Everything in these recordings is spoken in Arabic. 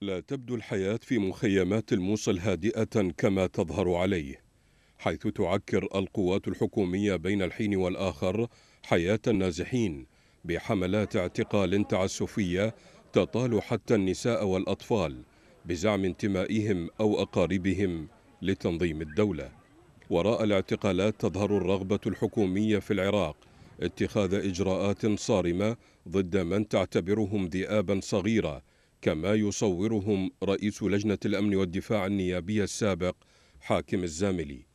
لا تبدو الحياة في مخيمات الموصل هادئة كما تظهر عليه حيث تعكر القوات الحكومية بين الحين والآخر حياة النازحين بحملات اعتقال تعسفية تطال حتى النساء والأطفال بزعم انتمائهم أو أقاربهم لتنظيم الدولة وراء الاعتقالات تظهر الرغبة الحكومية في العراق اتخاذ إجراءات صارمة ضد من تعتبرهم ذئابا صغيرة كما يصورهم رئيس لجنة الأمن والدفاع النيابية السابق حاكم الزاملي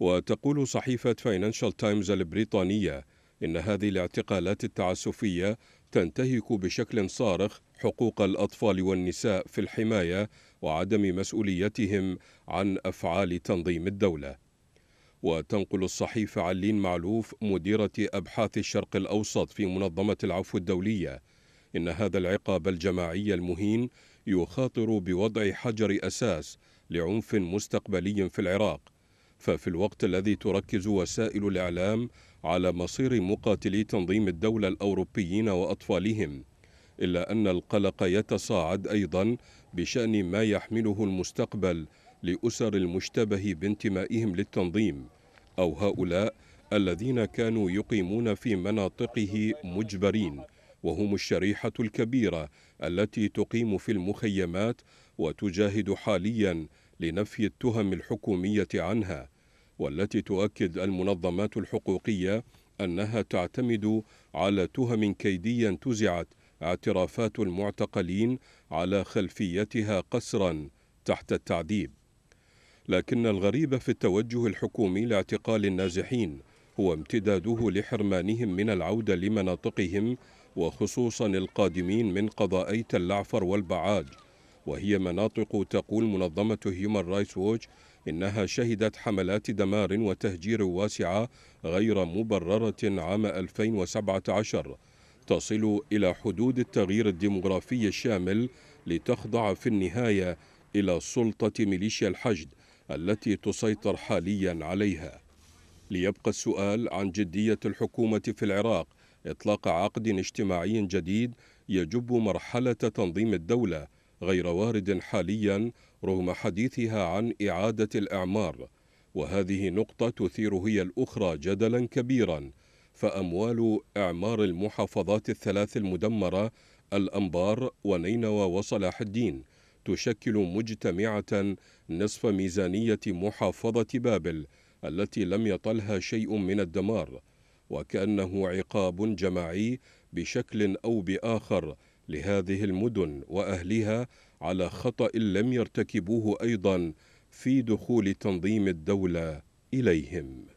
وتقول صحيفة فاينانشال تايمز البريطانية إن هذه الاعتقالات التعسفية تنتهك بشكل صارخ حقوق الأطفال والنساء في الحماية وعدم مسؤوليتهم عن أفعال تنظيم الدولة وتنقل الصحيفة علين معلوف مديرة أبحاث الشرق الأوسط في منظمة العفو الدولية إن هذا العقاب الجماعي المهين يخاطر بوضع حجر أساس لعنف مستقبلي في العراق ففي الوقت الذي تركز وسائل الإعلام على مصير مقاتلي تنظيم الدولة الأوروبيين وأطفالهم إلا أن القلق يتصاعد أيضا بشأن ما يحمله المستقبل لأسر المشتبه بانتمائهم للتنظيم أو هؤلاء الذين كانوا يقيمون في مناطقه مجبرين وهم الشريحة الكبيرة التي تقيم في المخيمات وتجاهد حاليا لنفي التهم الحكومية عنها والتي تؤكد المنظمات الحقوقية أنها تعتمد على تهم كيدية انتزعت اعترافات المعتقلين على خلفيتها قسرا تحت التعذيب لكن الغريب في التوجه الحكومي لاعتقال النازحين هو امتداده لحرمانهم من العودة لمناطقهم وخصوصا القادمين من قضائي تلعفر والبعاد وهي مناطق تقول منظمة هيومن رايتس ووتش إنها شهدت حملات دمار وتهجير واسعة غير مبررة عام 2017 تصل إلى حدود التغيير الديمغرافي الشامل لتخضع في النهاية إلى سلطة ميليشيا الحشد التي تسيطر حاليا عليها ليبقى السؤال عن جدية الحكومة في العراق إطلاق عقد اجتماعي جديد يجب مرحلة تنظيم الدولة غير وارد حاليا رغم حديثها عن إعادة الإعمار وهذه نقطة تثير هي الأخرى جدلا كبيرا فأموال إعمار المحافظات الثلاث المدمرة الأنبار ونينوى وصلاح الدين تشكل مجتمعة نصف ميزانية محافظة بابل التي لم يطلها شيء من الدمار وكأنه عقاب جماعي بشكل أو بآخر لهذه المدن وأهلها على خطأ لم يرتكبوه أيضا في دخول تنظيم الدولة إليهم